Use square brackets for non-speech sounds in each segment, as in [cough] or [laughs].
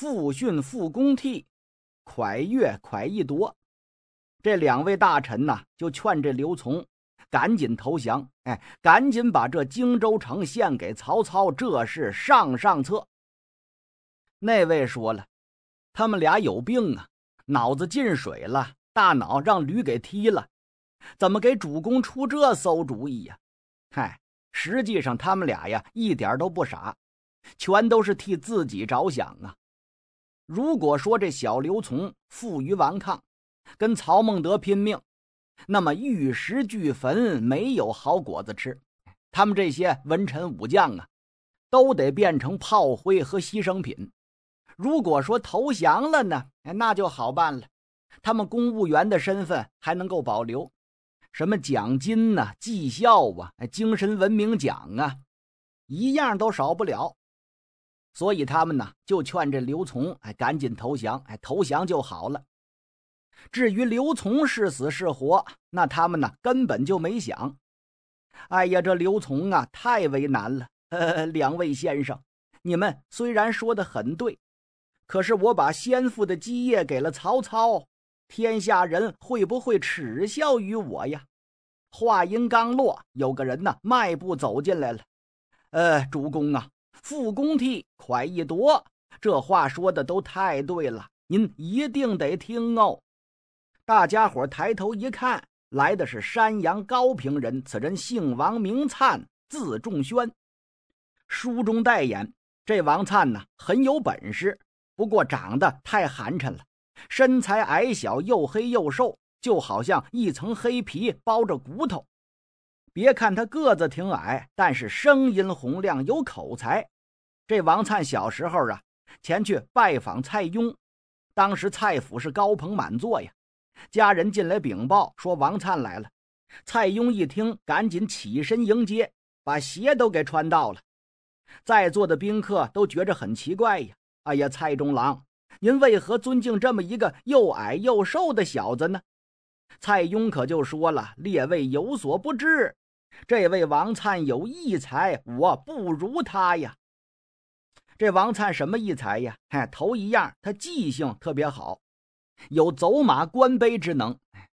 复训复公替，蒯越、蒯一夺，这两位大臣呐，就劝这刘琮赶紧投降，哎，赶紧把这荆州城献给曹操，这是上上策。那位说了，他们俩有病啊，脑子进水了，大脑让驴给踢了，怎么给主公出这馊主意呀？嗨，实际上他们俩呀，一点都不傻，全都是替自己着想啊。如果说这小刘从负隅顽抗，跟曹孟德拼命，那么玉石俱焚，没有好果子吃。他们这些文臣武将啊，都得变成炮灰和牺牲品。如果说投降了呢，那就好办了，他们公务员的身份还能够保留，什么奖金呢、绩效啊、精神文明奖啊，一样都少不了。所以他们呢，就劝这刘琮，哎，赶紧投降，哎，投降就好了。至于刘琮是死是活，那他们呢，根本就没想。哎呀，这刘琮啊，太为难了。呃，两位先生，你们虽然说的很对，可是我把先父的基业给了曹操，天下人会不会耻笑于我呀？话音刚落，有个人呢，迈步走进来了。呃，主公啊。复公替快一夺，这话说的都太对了，您一定得听哦。大家伙抬头一看，来的是山阳高平人，此人姓王，名灿，字仲宣。书中代言，这王灿呢很有本事，不过长得太寒碜了，身材矮小，又黑又瘦，就好像一层黑皮包着骨头。别看他个子挺矮，但是声音洪亮，有口才。这王粲小时候啊，前去拜访蔡邕，当时蔡府是高朋满座呀。家人进来禀报说王粲来了，蔡邕一听，赶紧起身迎接，把鞋都给穿到了。在座的宾客都觉着很奇怪呀：“哎呀，蔡中郎，您为何尊敬这么一个又矮又瘦的小子呢？”蔡邕可就说了：“列位有所不知。”这位王灿有异才，我不如他呀。这王灿什么异才呀？嗨，头一样，他记性特别好，有走马观碑之能。哎，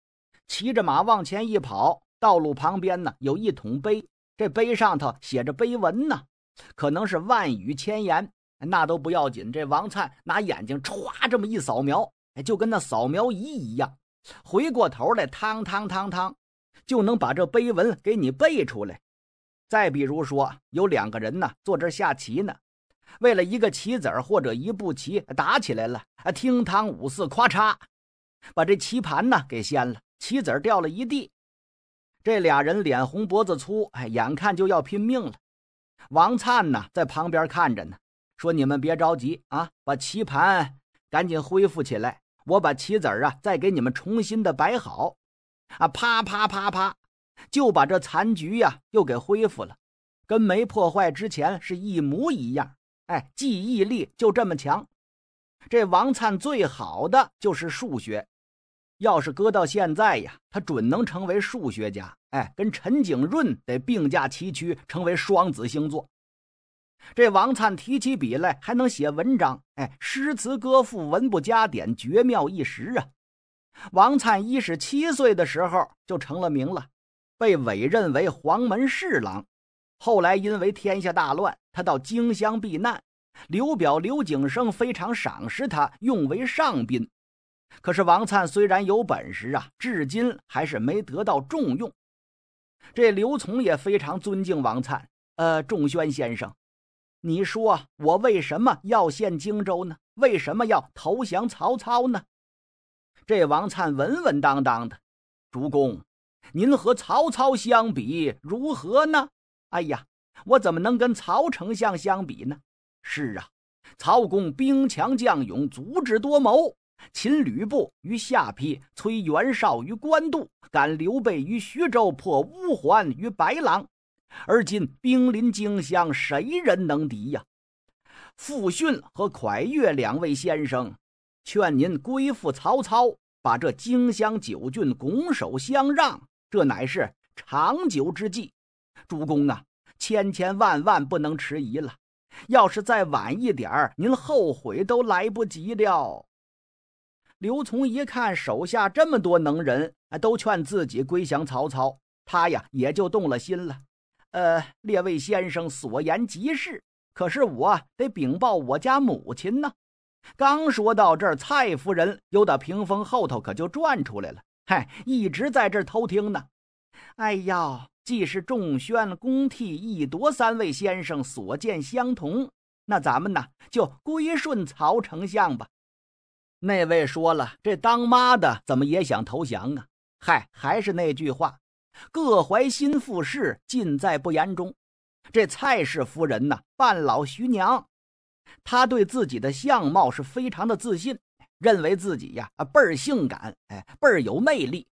骑着马往前一跑，道路旁边呢有一桶碑，这碑上头写着碑文呢，可能是万语千言，那都不要紧。这王灿拿眼睛歘这么一扫描，哎，就跟那扫描仪一样。回过头来，汤汤汤汤。就能把这碑文给你背出来。再比如说，有两个人呢，坐这下棋呢，为了一个棋子儿或者一步棋打起来了啊！厅堂五四，咵嚓，把这棋盘呢给掀了，棋子儿掉了一地。这俩人脸红脖子粗，哎，眼看就要拼命了。王灿呢，在旁边看着呢，说：“你们别着急啊，把棋盘赶紧恢复起来，我把棋子儿啊，再给你们重新的摆好。”啊！啪啪啪啪，就把这残局呀又给恢复了，跟没破坏之前是一模一样。哎，记忆力就这么强。这王灿最好的就是数学，要是搁到现在呀，他准能成为数学家。哎，跟陈景润得并驾齐驱，成为双子星座。这王灿提起笔来还能写文章，哎，诗词歌赋文不加点，绝妙一时啊。王粲一十七岁的时候就成了名了，被委任为黄门侍郎。后来因为天下大乱，他到荆襄避难。刘表刘景升非常赏识他，用为上宾。可是王粲虽然有本事啊，至今还是没得到重用。这刘琮也非常尊敬王粲，呃，仲宣先生，你说我为什么要献荆州呢？为什么要投降曹操呢？这王粲稳稳当当的，主公，您和曹操相比如何呢？哎呀，我怎么能跟曹丞相相比呢？是啊，曹公兵强将勇，足智多谋，擒吕布于下邳，摧袁绍于官渡，赶刘备于徐州，破乌桓于白狼，而今兵临荆襄，谁人能敌呀？傅逊和蒯越两位先生，劝您归附曹操。把这荆襄九郡拱手相让，这乃是长久之计。主公啊，千千万万不能迟疑了。要是再晚一点儿，您后悔都来不及了。刘琮一看手下这么多能人，都劝自己归降曹操，他呀也就动了心了。呃，列位先生所言极是，可是我得禀报我家母亲呢。刚说到这儿，蔡夫人又到屏风后头，可就转出来了。嗨，一直在这儿偷听呢。哎呀，既是仲宣、公替、易夺三位先生所见相同，那咱们呢就归顺曹丞相吧。那位说了，这当妈的怎么也想投降啊？嗨，还是那句话，各怀心腹事，尽在不言中。这蔡氏夫人呢，半老徐娘。他对自己的相貌是非常的自信，认为自己呀啊倍儿性感，哎倍儿有魅力。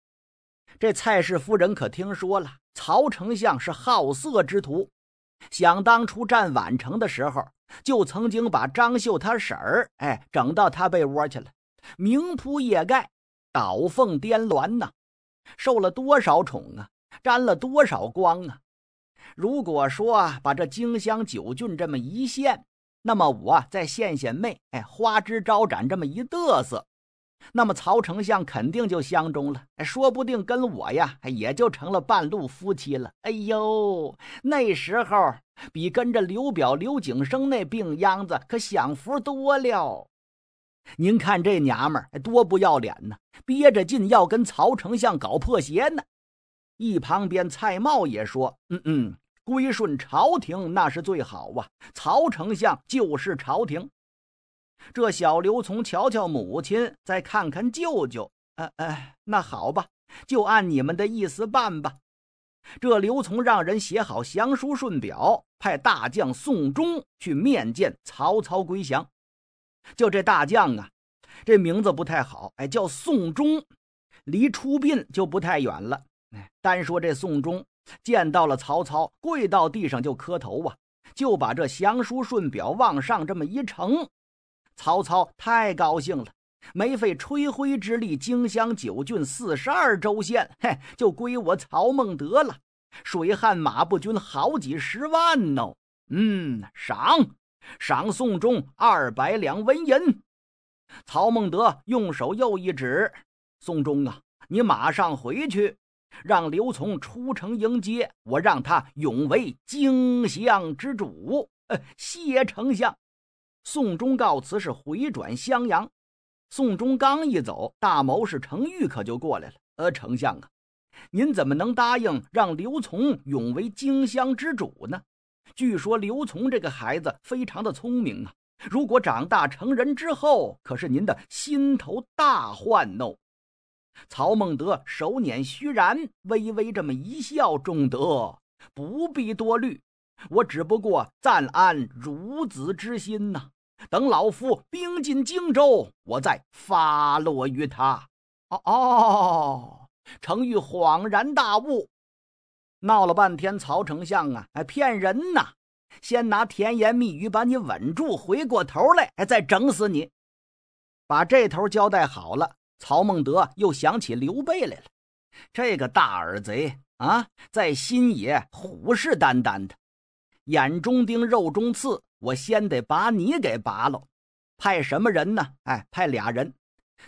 这蔡氏夫人可听说了，曹丞相是好色之徒，想当初占宛城的时候，就曾经把张绣他婶儿哎整到他被窝去了，明铺夜盖，倒凤颠鸾呐，受了多少宠啊，沾了多少光啊！如果说把这荆襄九郡这么一献。那么我再献献媚，哎，花枝招展这么一得瑟，那么曹丞相肯定就相中了，说不定跟我呀也就成了半路夫妻了。哎呦，那时候比跟着刘表、刘景升那病秧子可享福多了。您看这娘们儿多不要脸呢，憋着劲要跟曹丞相搞破鞋呢。一旁边蔡瑁也说：“嗯嗯。”归顺朝廷那是最好啊！曹丞相就是朝廷。这小刘从瞧瞧母亲，再看看舅舅，呃呃，那好吧，就按你们的意思办吧。这刘从让人写好降书顺表，派大将宋忠去面见曹操归降。就这大将啊，这名字不太好，哎，叫宋忠。离出殡就不太远了。哎，单说这宋忠。见到了曹操，跪到地上就磕头啊，就把这降书顺表往上这么一呈，曹操太高兴了，没费吹灰之力，荆襄九郡四十二州县，嘿，就归我曹孟德了。水旱马步军好几十万呢。嗯，赏，赏宋忠二百两纹银。曹孟德用手又一指宋忠啊，你马上回去。让刘从出城迎接我，让他永为荆襄之主。呃，谢丞相。宋忠告辞，是回转襄阳。宋忠刚一走，大谋士程昱可就过来了。呃，丞相啊，您怎么能答应让刘从永为荆襄之主呢？据说刘从这个孩子非常的聪明啊，如果长大成人之后，可是您的心头大患哦。曹孟德手捻须髯，微微这么一笑：“仲德不必多虑，我只不过暂安孺子之心呐。等老夫兵进荆州，我再发落于他。”哦哦，程昱恍然大悟，闹了半天，曹丞相啊，哎，骗人呐！先拿甜言蜜语把你稳住，回过头来，哎，再整死你。把这头交代好了。曹孟德又想起刘备来了，这个大耳贼啊，在新野虎视眈眈的，眼中钉，肉中刺。我先得把你给拔了。派什么人呢？哎，派俩人。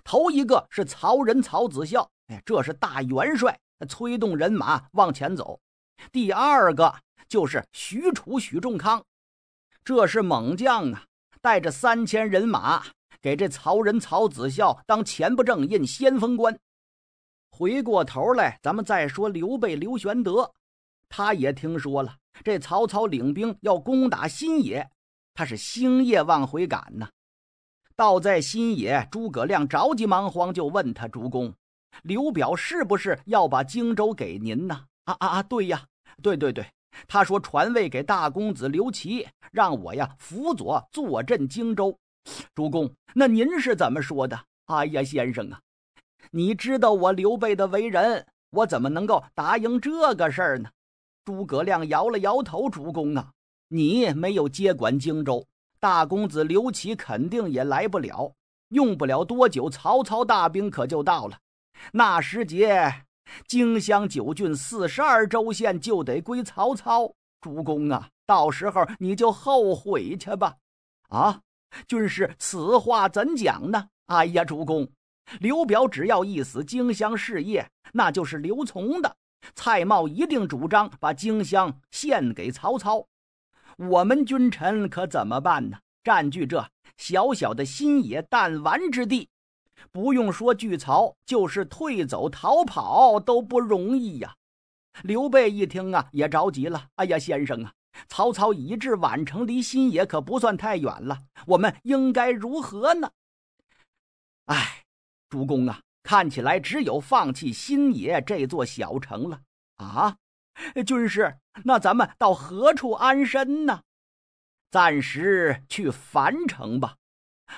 头一个是曹仁、曹子孝，哎，这是大元帅，催动人马往前走。第二个就是许褚、许仲康，这是猛将啊，带着三千人马。给这曹仁、曹子孝当钱不正印先锋官。回过头来，咱们再说刘备、刘玄德，他也听说了这曹操领兵要攻打新野，他是星夜往回赶呢。到在新野，诸葛亮着急忙慌就问他：“主公，刘表是不是要把荆州给您呢？”“啊啊，对呀，对对对。”他说：“传位给大公子刘琦，让我呀辅佐坐镇荆州。”主公，那您是怎么说的？哎呀，先生啊，你知道我刘备的为人，我怎么能够答应这个事儿呢？诸葛亮摇了摇头：“主公啊，你没有接管荆州，大公子刘琦肯定也来不了。用不了多久，曹操大兵可就到了。那时节，荆襄九郡四十二州县就得归曹操。主公啊，到时候你就后悔去吧！啊。”军师，此话怎讲呢？哎呀，主公，刘表只要一死，荆襄事业那就是刘琮的。蔡瑁一定主张把荆襄献给曹操。我们君臣可怎么办呢？占据这小小的新野弹丸之地，不用说拒曹，就是退走逃跑都不容易呀。刘备一听啊，也着急了。哎呀，先生啊！曹操已至宛城，离新野可不算太远了。我们应该如何呢？唉，主公啊，看起来只有放弃新野这座小城了啊！军师，那咱们到何处安身呢？暂时去樊城吧。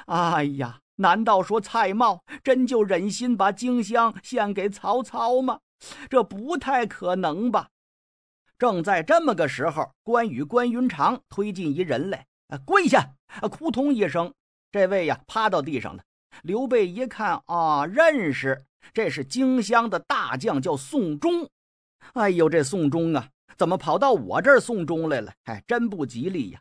哎呀，难道说蔡瑁真就忍心把荆襄献给曹操吗？这不太可能吧？正在这么个时候，关羽、关云长推进一人来，啊，跪下，啊，扑通一声，这位呀趴到地上了。刘备一看啊，认识，这是荆襄的大将，叫宋忠。哎呦，这宋忠啊，怎么跑到我这儿送钟来了？哎，真不吉利呀。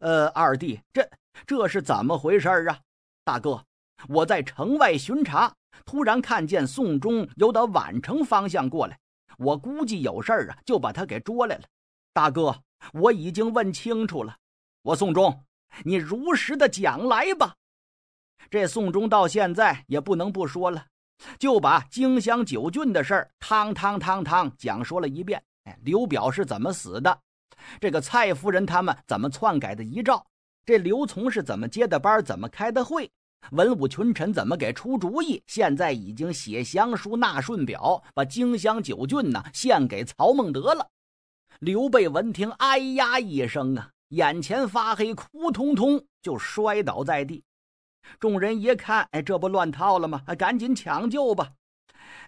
呃，二弟，这这是怎么回事啊？大哥，我在城外巡查，突然看见宋忠由的宛城方向过来。我估计有事儿啊，就把他给捉来了。大哥，我已经问清楚了，我宋忠，你如实的讲来吧。这宋忠到现在也不能不说了，就把荆襄九郡的事儿，汤汤汤汤讲说了一遍。哎，刘表是怎么死的？这个蔡夫人他们怎么篡改的遗诏？这刘琮是怎么接的班？怎么开的会？文武群臣怎么给出主意？现在已经写降书纳顺表，把荆襄九郡呢献给曹孟德了。刘备闻听，哎呀一声啊，眼前发黑，哭通通就摔倒在地。众人一看，哎，这不乱套了吗？赶紧抢救吧！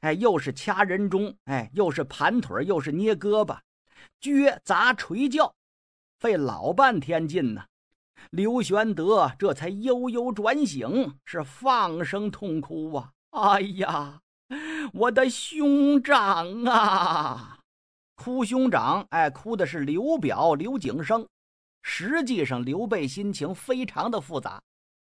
哎，又是掐人中，哎，又是盘腿，又是捏胳膊，撅砸捶叫，费老半天劲呢。刘玄德这才悠悠转醒，是放声痛哭啊！哎呀，我的兄长啊！哭兄长，哎，哭的是刘表、刘景升。实际上，刘备心情非常的复杂。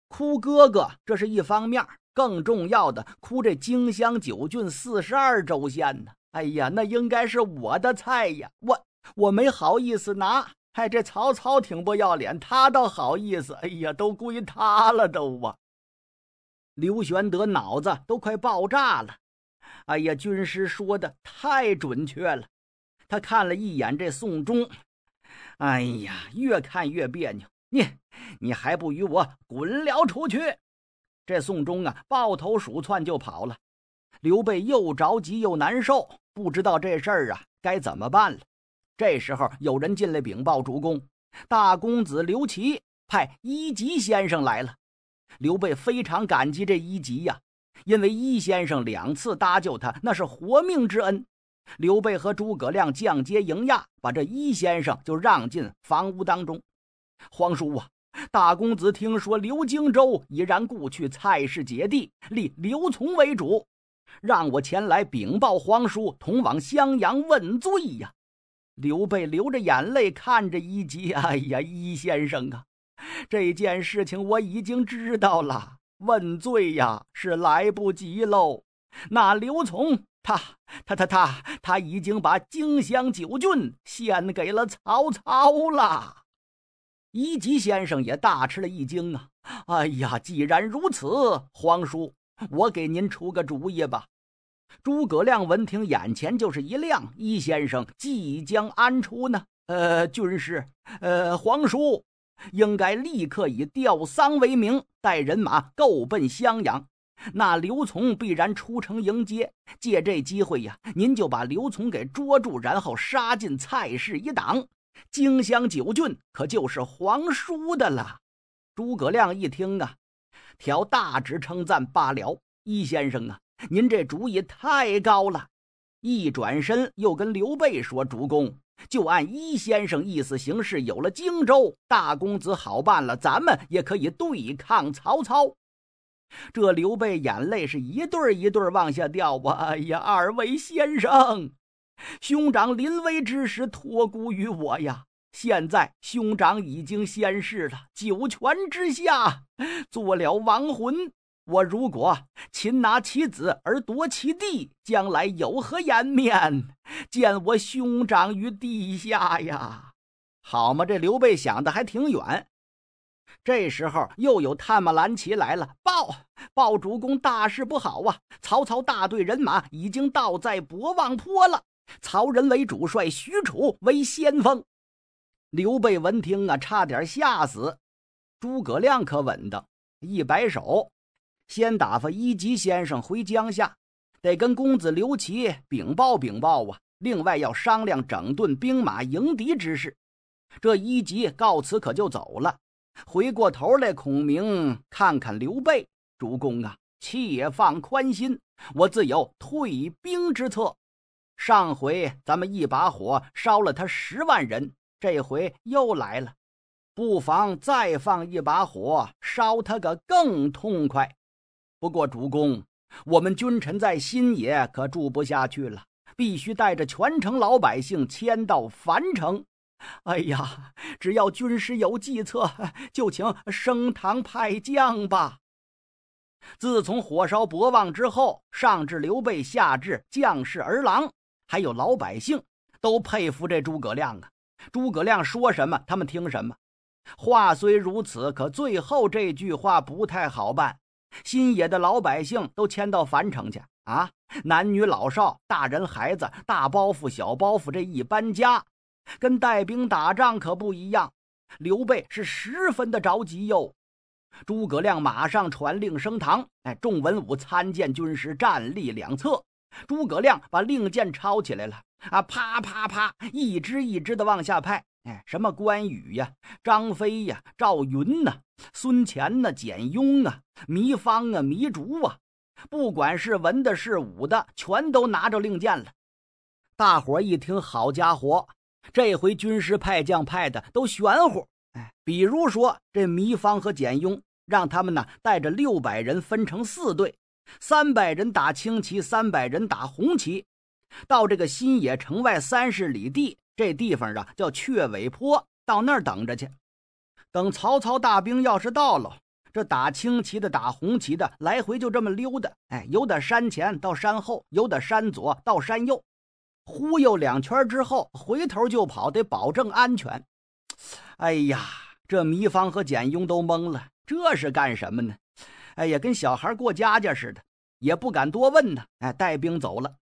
哭哥哥，这是一方面；更重要的，哭这荆襄九郡四十二州县呢。哎呀，那应该是我的菜呀！我我没好意思拿。嗨，这曹操挺不要脸，他倒好意思。哎呀，都归他了都啊！刘玄德脑子都快爆炸了。哎呀，军师说的太准确了。他看了一眼这宋忠，哎呀，越看越别扭。你，你还不与我滚了出去？这宋忠啊，抱头鼠窜就跑了。刘备又着急又难受，不知道这事儿啊该怎么办了。这时候有人进来禀报主公，大公子刘琦派一吉先生来了。刘备非常感激这一吉呀，因为一先生两次搭救他，那是活命之恩。刘备和诸葛亮降阶迎迓，把这一先生就让进房屋当中。皇叔啊，大公子听说刘荆州已然故去，蔡氏姐弟立刘琮为主，让我前来禀报皇叔，同往襄阳问罪呀。刘备流着眼泪看着一吉，[laughs] 哎呀，一先生啊，这件事情我已经知道了，问罪呀是来不及喽。那刘琮他他他他他已经把荆襄九郡献给了曹操了。一吉先生也大吃了一惊啊！哎呀，既然如此，皇叔，我给您出个主意吧。诸葛亮闻听，眼前就是一亮。一先生即将安出呢？呃，军师，呃，皇叔，应该立刻以吊丧为名，带人马够奔襄阳。那刘琮必然出城迎接，借这机会呀，您就把刘琮给捉住，然后杀进蔡氏一党，荆襄九郡可就是皇叔的了。诸葛亮一听啊，挑大指称赞罢了。一先生啊。您这主意太高了，一转身又跟刘备说：“主公就按一先生意思行事，有了荆州，大公子好办了，咱们也可以对抗曹操。”这刘备眼泪是一对儿一对儿往下掉。哎呀，二位先生，兄长临危之时托孤于我呀，现在兄长已经仙逝了，九泉之下做了亡魂。我如果擒拿其子而夺其地，将来有何颜面见我兄长于地下呀？好嘛，这刘备想的还挺远。这时候又有探马蓝骑来了，报报主公，大事不好啊！曹操大队人马已经到在博望坡了，曹仁为主帅，许褚为先锋。刘备闻听啊，差点吓死。诸葛亮可稳当，一摆手。先打发一级先生回江夏，得跟公子刘琦禀报禀报啊！另外要商量整顿兵马迎敌之事。这一级告辞，可就走了。回过头来，孔明看看刘备，主公啊，切放宽心，我自有退兵之策。上回咱们一把火烧了他十万人，这回又来了，不妨再放一把火烧他个更痛快。不过，主公，我们君臣在新野可住不下去了，必须带着全城老百姓迁到樊城。哎呀，只要军师有计策，就请升堂派将吧。自从火烧博望之后，上至刘备，下至将士儿郎，还有老百姓，都佩服这诸葛亮啊。诸葛亮说什么，他们听什么。话虽如此，可最后这句话不太好办。新野的老百姓都迁到樊城去啊，男女老少、大人孩子、大包袱小包袱，这一搬家，跟带兵打仗可不一样。刘备是十分的着急哟。诸葛亮马上传令升堂，哎，众文武参见军师，站立两侧。诸葛亮把令箭抄起来了啊，啪啪啪，一支一支的往下派。哎，什么关羽呀、张飞呀、赵云呐、孙乾呐、简雍啊、糜芳啊、糜竺啊，不管是文的、是武的，全都拿着令箭了。大伙一听，好家伙，这回军师派将派的都玄乎。哎，比如说这糜芳和简雍，让他们呢带着六百人分成四队，三百人打青旗，三百人打红旗，到这个新野城外三十里地。这地方啊，叫雀尾坡，到那儿等着去。等曹操大兵要是到了，这打青旗的、打红旗的，来回就这么溜达。哎，由得山前到山后，由得山左到山右，忽悠两圈之后，回头就跑，得保证安全。哎呀，这糜芳和简雍都懵了，这是干什么呢？哎呀，跟小孩过家家似的，也不敢多问呢。哎，带兵走了。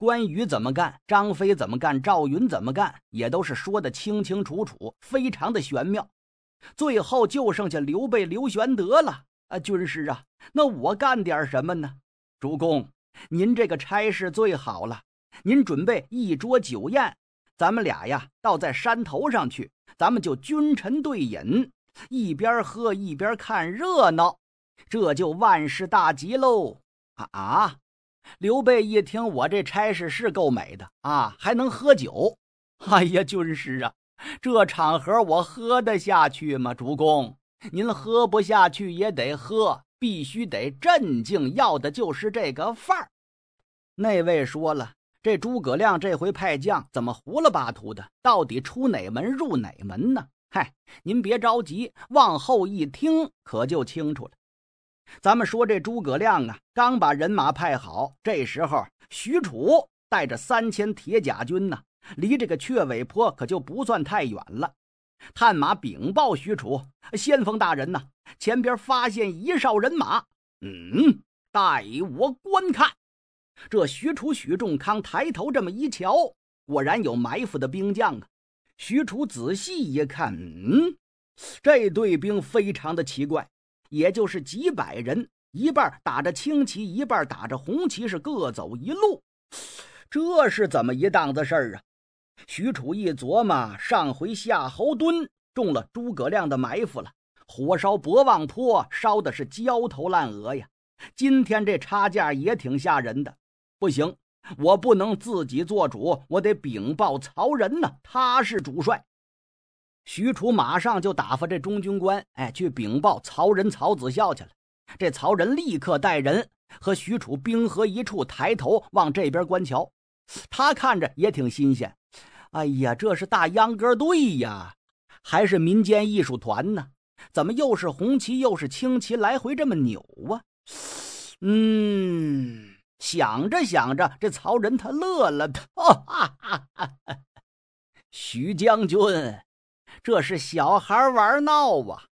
关羽怎么干，张飞怎么干，赵云怎么干，也都是说得清清楚楚，非常的玄妙。最后就剩下刘备、刘玄德了。啊，军师啊，那我干点什么呢？主公，您这个差事最好了。您准备一桌酒宴，咱们俩呀到在山头上去，咱们就君臣对饮，一边喝一边看热闹，这就万事大吉喽。啊啊！刘备一听，我这差事是够美的啊，还能喝酒。[laughs] 哎呀，军师啊，这场合我喝得下去吗？主公，您喝不下去也得喝，必须得镇静，要的就是这个范儿。那位说了，这诸葛亮这回派将怎么胡了吧涂的？到底出哪门入哪门呢？嗨，您别着急，往后一听可就清楚了。咱们说这诸葛亮啊，刚把人马派好，这时候许褚带着三千铁甲军呢，离这个雀尾坡可就不算太远了。探马禀报许褚先锋大人呐，前边发现一哨人马。嗯，待我观看。这许褚许仲康抬头这么一瞧，果然有埋伏的兵将啊。许褚仔细一看，嗯，这队兵非常的奇怪。也就是几百人，一半打着青旗，一半打着红旗，是各走一路。这是怎么一档子事儿啊？许褚一琢磨，上回夏侯惇中了诸葛亮的埋伏了，火烧博望坡，烧的是焦头烂额呀。今天这差价也挺吓人的，不行，我不能自己做主，我得禀报曹仁呐，他是主帅。许褚马上就打发这中军官，哎，去禀报曹仁、曹子孝去了。这曹仁立刻带人和许褚兵合一处，抬头往这边观瞧。他看着也挺新鲜。哎呀，这是大秧歌队呀，还是民间艺术团呢？怎么又是红旗又是青旗，来回这么扭啊？嗯，想着想着，这曹仁他乐了。哈哈，哈哈！徐 [laughs] 将军。这是小孩玩闹啊！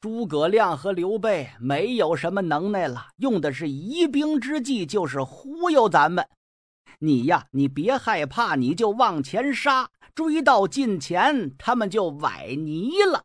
诸葛亮和刘备没有什么能耐了，用的是疑兵之计，就是忽悠咱们。你呀，你别害怕，你就往前杀，追到近前，他们就崴泥了。